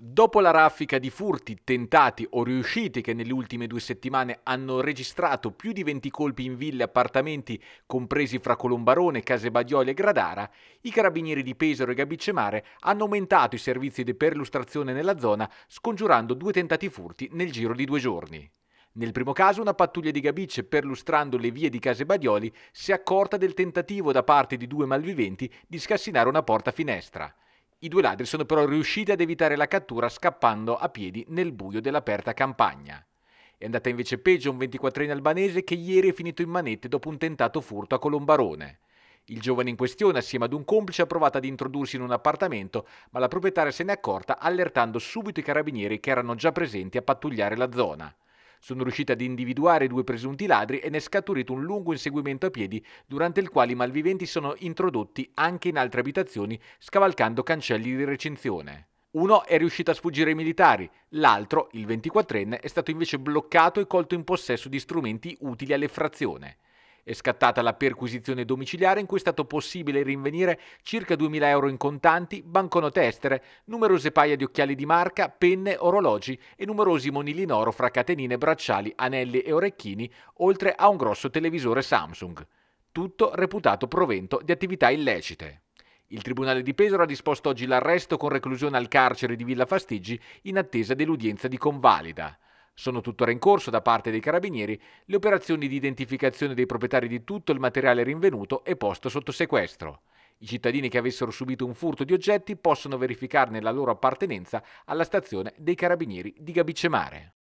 Dopo la raffica di furti tentati o riusciti che nelle ultime due settimane hanno registrato più di 20 colpi in ville e appartamenti compresi fra Colombarone, Case Badioli e Gradara, i carabinieri di Pesaro e Gabicemare hanno aumentato i servizi di perlustrazione nella zona scongiurando due tentati furti nel giro di due giorni. Nel primo caso una pattuglia di Gabice, perlustrando le vie di Case Badioli si è accorta del tentativo da parte di due malviventi di scassinare una porta-finestra. I due ladri sono però riusciti ad evitare la cattura scappando a piedi nel buio dell'aperta campagna. È andata invece peggio un 24enne albanese che ieri è finito in manette dopo un tentato furto a Colombarone. Il giovane in questione, assieme ad un complice, ha provato ad introdursi in un appartamento, ma la proprietaria se n'è accorta allertando subito i carabinieri che erano già presenti a pattugliare la zona. Sono riusciti ad individuare due presunti ladri e ne è scaturito un lungo inseguimento a piedi durante il quale i malviventi sono introdotti anche in altre abitazioni scavalcando cancelli di recinzione. Uno è riuscito a sfuggire ai militari, l'altro, il 24enne, è stato invece bloccato e colto in possesso di strumenti utili all'effrazione. È scattata la perquisizione domiciliare in cui è stato possibile rinvenire circa 2.000 euro in contanti, banconote estere, numerose paia di occhiali di marca, penne, orologi e numerosi monili in oro fra catenine, bracciali, anelli e orecchini, oltre a un grosso televisore Samsung. Tutto reputato provento di attività illecite. Il Tribunale di Pesaro ha disposto oggi l'arresto con reclusione al carcere di Villa Fastiggi in attesa dell'udienza di convalida. Sono tuttora in corso da parte dei carabinieri le operazioni di identificazione dei proprietari di tutto il materiale rinvenuto e posto sotto sequestro. I cittadini che avessero subito un furto di oggetti possono verificarne la loro appartenenza alla stazione dei carabinieri di Gabicemare.